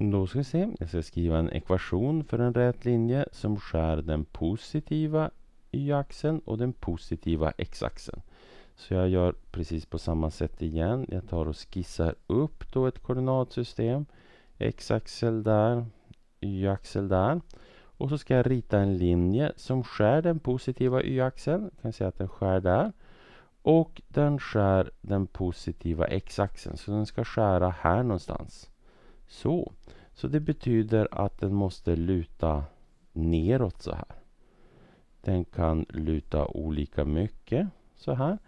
Då ska vi se. Jag ska skriva en ekvation för en rät linje som skär den positiva y-axeln och den positiva x-axeln. Så jag gör precis på samma sätt igen. Jag tar och skissar upp då ett koordinatsystem. X-axel där, y-axel där. Och så ska jag rita en linje som skär den positiva y-axeln. Jag kan säga att den skär där. Och den skär den positiva x-axeln. Så den ska skära här någonstans. Så. Så det betyder att den måste luta neråt så här. Den kan luta olika mycket så här.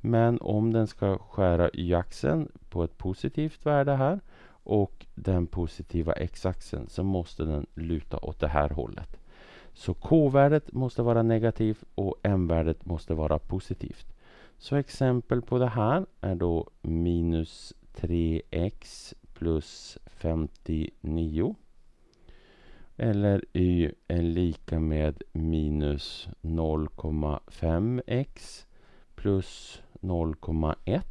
Men om den ska skära y-axeln på ett positivt värde här och den positiva x-axeln så måste den luta åt det här hållet. Så k-värdet måste vara negativt och m-värdet måste vara positivt. Så exempel på det här är då minus 3x plus 59. Eller y är lika med minus 0,5x plus 0,1.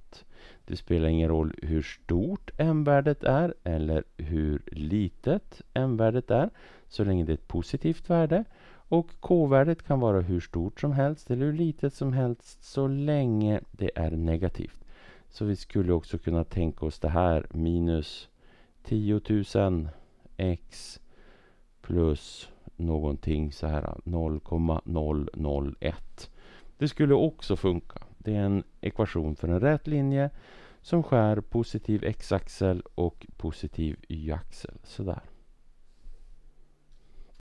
Det spelar ingen roll hur stort m-värdet är eller hur litet m-värdet är så länge det är ett positivt värde. Och k-värdet kan vara hur stort som helst eller hur litet som helst så länge det är negativt. Så vi skulle också kunna tänka oss det här minus 10 000 x plus någonting så här 0,001. Det skulle också funka. Det är en ekvation för en rät linje som skär positiv x-axel och positiv y-axel. Sådär.